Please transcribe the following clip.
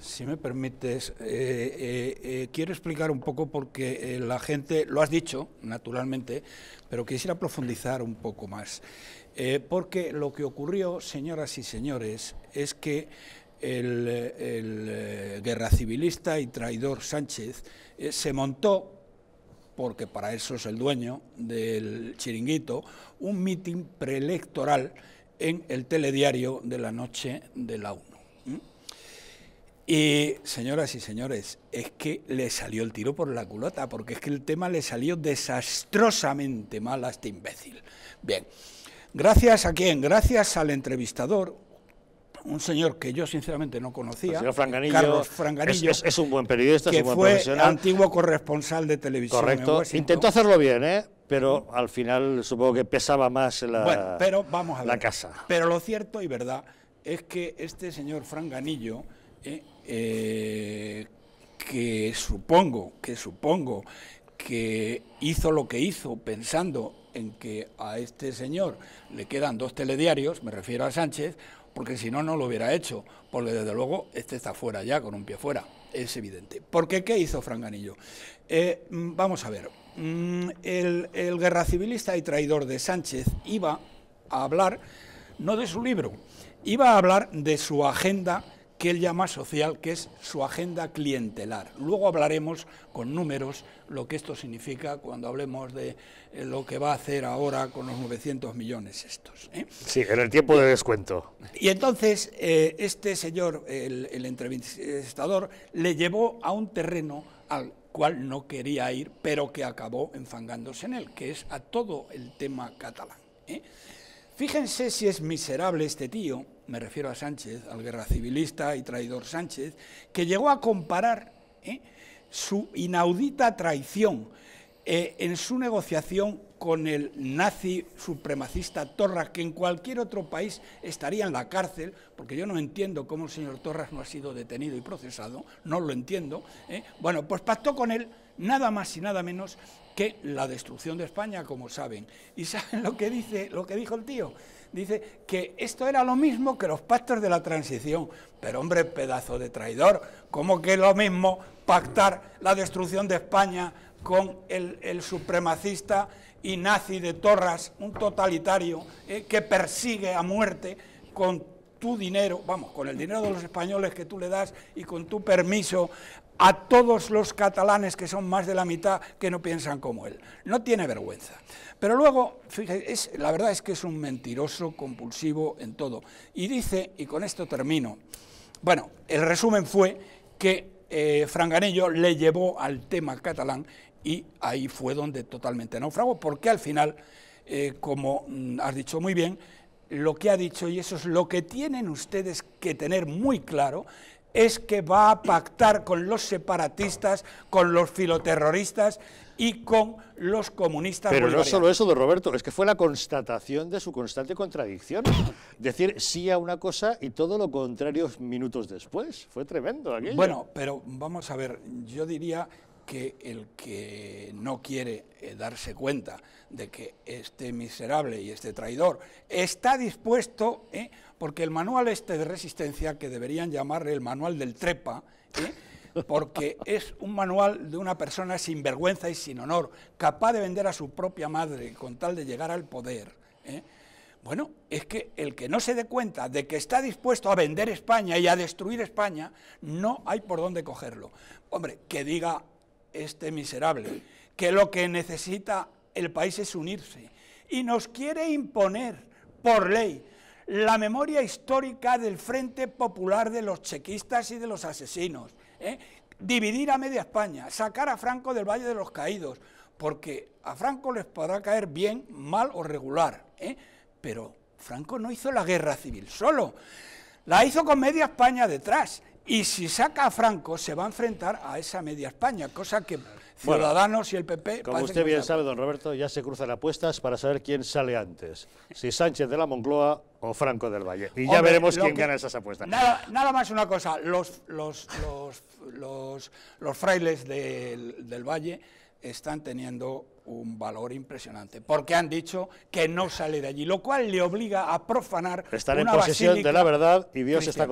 Si me permites, eh, eh, eh, quiero explicar un poco porque la gente, lo has dicho naturalmente, pero quisiera profundizar un poco más. porque lo que ocurrió, señoras y señores, es que el, el guerra civilista y traidor Sánchez se montó porque para eso es el dueño del chiringuito, un mitin preelectoral en el telediario de la noche de la 1. Y señoras y señores, es que le salió el tiro por la culota, porque es que el tema le salió desastrosamente mal a este imbécil. Bien, gracias a quién? Gracias al entrevistador, un señor que yo sinceramente no conocía, Franganillo, Carlos Franganillo, es, un buen periodista, es un buen fue profesional. antiguo corresponsal de televisión. Correcto, intentó hacerlo bien, ¿eh? pero al final supongo que pesaba más la casa. Pero lo cierto y verdad es que este señor Franganillo eh, que supongo, que supongo que hizo lo que hizo pensando en que a este señor le quedan dos telediarios, me refiero a Sánchez, porque si no, no lo hubiera hecho, porque desde luego este está fuera ya, con un pie fuera, es evidente. Porque ¿qué hizo Franganillo? Eh, mm, vamos a ver, mm, el, el guerra civilista y traidor de Sánchez iba a hablar no de su libro, iba a hablar de su agenda que él llama social, que es su agenda clientelar. Luego hablaremos con números lo que esto significa cuando hablemos de eh, lo que va a hacer ahora con los 900 millones estos. ¿eh? Sí, en el tiempo de descuento. Y entonces eh, este señor, el, el entrevistador, le llevó a un terreno al cual no quería ir, pero que acabó enfangándose en él, que es a todo el tema catalán. Fíjense si es miserable este tío, me refiero a Sánchez, al guerra civilista y traidor Sánchez, que llegó a comparar ¿eh? su inaudita traición eh, en su negociación con el nazi supremacista Torras, que en cualquier otro país estaría en la cárcel, porque yo no entiendo cómo el señor Torras no ha sido detenido y procesado, no lo entiendo. ¿eh? Bueno, pues pactó con él nada más y nada menos que la destrucción de España, como saben. ¿Y saben lo que, dice, lo que dijo el tío? Dice que esto era lo mismo que los pactos de la transición. Pero hombre, pedazo de traidor, ¿cómo que lo mismo pactar la destrucción de España con el, supremacista y nazi de Torras, un totalitario eh, que persigue a muerte con tu dinero, vamos, con el dinero de los españoles que tú le das y con tu permiso a todos los catalanes, que son más de la mitad, que no piensan como él. No tiene vergüenza. Pero luego, fíjate, la verdad es que es un mentiroso compulsivo en todo. Y dice, y con esto termino, bueno, el resumen fue que eh, le llevó al tema catalán y ahí fue donde totalmente naufragó, porque al final, eh, como mm, has dicho muy bien, lo que ha dicho, y eso es lo que tienen ustedes que tener muy claro, es que va a pactar con los separatistas, con los filoterroristas y con los comunistas. Pero no solo eso, don Roberto, es que fue la constatación de su constante contradicción. Decir sí a una cosa y todo lo contrario minutos después. Fue tremendo aquello. Bueno, pero vamos a ver, yo diría que el que no quiere eh, darse cuenta de que este miserable y este traidor está dispuesto, ¿eh? porque el manual este de resistencia, que deberían llamarle el manual del trepa, ¿eh? porque es un manual de una persona sin vergüenza y sin honor, capaz de vender a su propia madre con tal de llegar al poder. Bueno, es que el que no se dé cuenta de que está dispuesto a vender España y a destruir España, no hay por dónde cogerlo. Hombre, que diga este miserable, que lo que necesita el país es unirse y nos quiere imponer por ley la memoria histórica del Frente Popular de los chequistas y de los asesinos, ¿eh? dividir a media España, sacar a Franco del Valle de los Caídos, porque a Franco les podrá caer bien, mal o regular, ¿eh? pero Franco no hizo la guerra civil solo, la hizo con media España detrás y si saca a Franco, se va a enfrentar a esa media España, cosa que Ciudadanos y el PP... Como usted bien sabe, don Roberto, ya se cruzan apuestas para saber quién sale antes, si Sánchez de la Moncloa o Franco del Valle. Y ya veremos quién gana esas apuestas. Nada, más una cosa, los, los, los, los, frailes del, Valle están teniendo un valor impresionante, porque han dicho que no sale de allí, lo cual le obliga a profanar... Están en posesión de la verdad y Dios está...